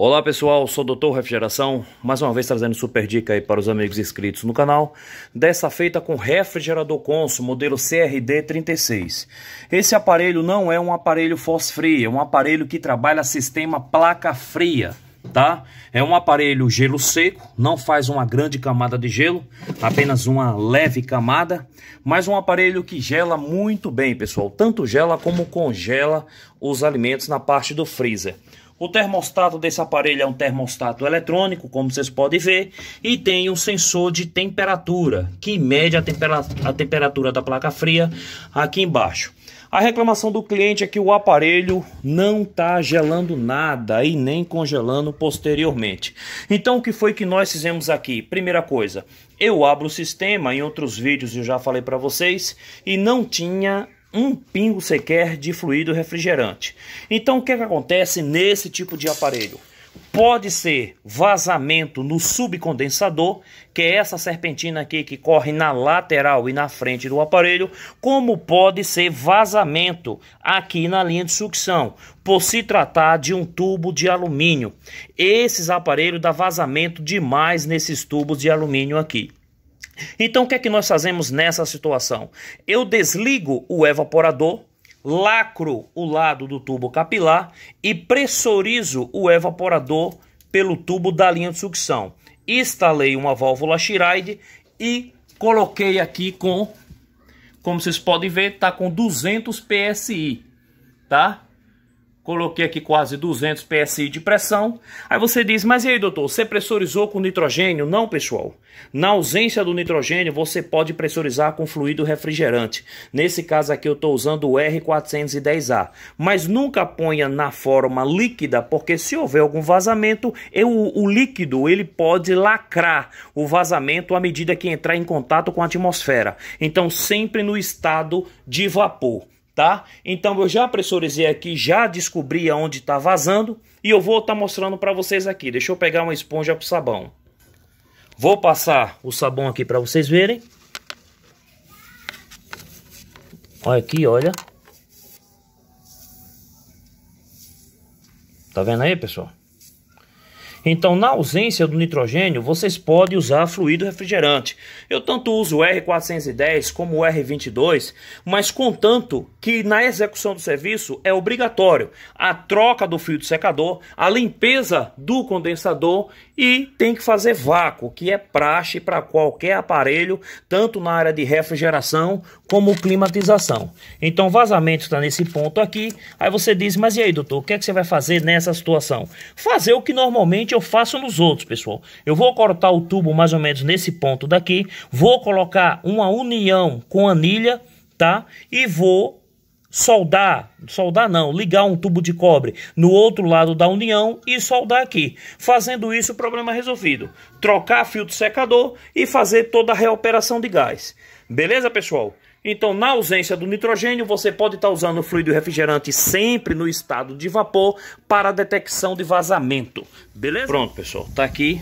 Olá pessoal, sou o Dr. Refrigeração, mais uma vez trazendo super dica aí para os amigos inscritos no canal, dessa feita com refrigerador Consul, modelo CRD36. Esse aparelho não é um aparelho free, é um aparelho que trabalha sistema placa fria, tá? É um aparelho gelo seco, não faz uma grande camada de gelo, apenas uma leve camada, mas um aparelho que gela muito bem, pessoal, tanto gela como congela os alimentos na parte do freezer. O termostato desse aparelho é um termostato eletrônico, como vocês podem ver, e tem um sensor de temperatura, que mede a, tempera a temperatura da placa fria aqui embaixo. A reclamação do cliente é que o aparelho não está gelando nada e nem congelando posteriormente. Então o que foi que nós fizemos aqui? Primeira coisa, eu abro o sistema, em outros vídeos eu já falei para vocês, e não tinha um pingo sequer de fluido refrigerante. Então o que, é que acontece nesse tipo de aparelho? Pode ser vazamento no subcondensador, que é essa serpentina aqui que corre na lateral e na frente do aparelho, como pode ser vazamento aqui na linha de sucção, por se tratar de um tubo de alumínio. Esses aparelhos dá vazamento demais nesses tubos de alumínio aqui. Então o que é que nós fazemos nessa situação? Eu desligo o evaporador, lacro o lado do tubo capilar e pressurizo o evaporador pelo tubo da linha de sucção. Instalei uma válvula Schiride e coloquei aqui com, como vocês podem ver, está com 200 PSI, tá? Coloquei aqui quase 200 PSI de pressão. Aí você diz, mas e aí doutor, você pressurizou com nitrogênio? Não, pessoal. Na ausência do nitrogênio, você pode pressurizar com fluido refrigerante. Nesse caso aqui eu estou usando o R410A. Mas nunca ponha na forma líquida, porque se houver algum vazamento, eu, o líquido ele pode lacrar o vazamento à medida que entrar em contato com a atmosfera. Então sempre no estado de vapor tá? Então eu já pressurizei aqui, já descobri aonde está vazando e eu vou estar tá mostrando para vocês aqui. Deixa eu pegar uma esponja para sabão. Vou passar o sabão aqui para vocês verem. Olha aqui, olha. Tá vendo aí, pessoal? Então, na ausência do nitrogênio, vocês podem usar fluido refrigerante. Eu tanto uso o R410 como o R22, mas contanto que na execução do serviço é obrigatório a troca do fio do secador, a limpeza do condensador e tem que fazer vácuo, que é praxe para qualquer aparelho, tanto na área de refrigeração como climatização. Então, vazamento está nesse ponto aqui. Aí você diz, mas e aí, doutor, o que, é que você vai fazer nessa situação? Fazer o que normalmente eu faço nos outros, pessoal. Eu vou cortar o tubo mais ou menos nesse ponto daqui, vou colocar uma união com anilha, tá? E vou soldar, soldar não, ligar um tubo de cobre no outro lado da união e soldar aqui. Fazendo isso, problema resolvido. Trocar filtro secador e fazer toda a reoperação de gás. Beleza, pessoal? Então, na ausência do nitrogênio, você pode estar usando o fluido refrigerante sempre no estado de vapor para detecção de vazamento. Beleza? Pronto, pessoal. Tá aqui.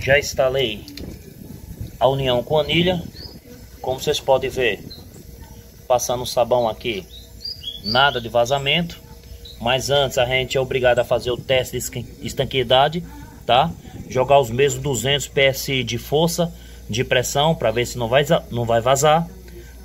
Já instalei a união com anilha. Como vocês podem ver, passando o sabão aqui, nada de vazamento. Mas antes a gente é obrigado a fazer o teste de estanqueidade, tá? Jogar os mesmos 200 PSI de força, de pressão, para ver se não vai, não vai vazar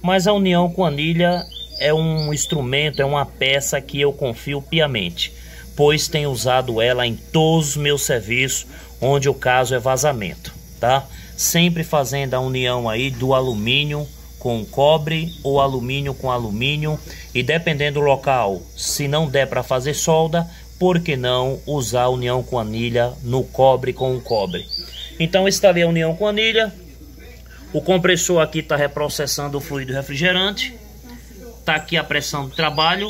mas a união com a anilha é um instrumento, é uma peça que eu confio piamente, pois tenho usado ela em todos os meus serviços onde o caso é vazamento, tá? Sempre fazendo a união aí do alumínio com cobre ou alumínio com alumínio e dependendo do local, se não der para fazer solda, por que não usar a união com anilha no cobre com o cobre? Então estalei a união com anilha, o compressor aqui está reprocessando o fluido refrigerante. Está aqui a pressão de trabalho.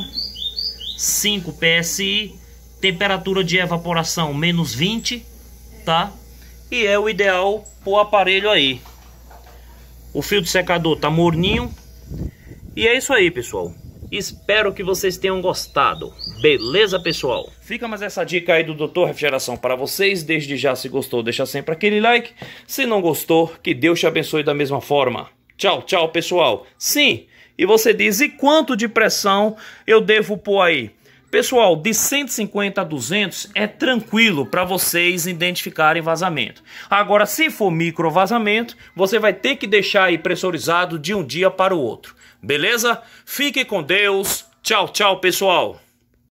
5 PSI. Temperatura de evaporação menos 20. Tá? E é o ideal para o aparelho aí. O fio secador está morninho. E é isso aí, pessoal. Espero que vocês tenham gostado. Beleza, pessoal? Fica mais essa dica aí do Dr. Refrigeração para vocês. Desde já, se gostou, deixa sempre aquele like. Se não gostou, que Deus te abençoe da mesma forma. Tchau, tchau, pessoal. Sim, e você diz, e quanto de pressão eu devo pôr aí? Pessoal, de 150 a 200 é tranquilo para vocês identificarem vazamento. Agora, se for micro vazamento, você vai ter que deixar aí pressurizado de um dia para o outro. Beleza? Fique com Deus. Tchau, tchau, pessoal.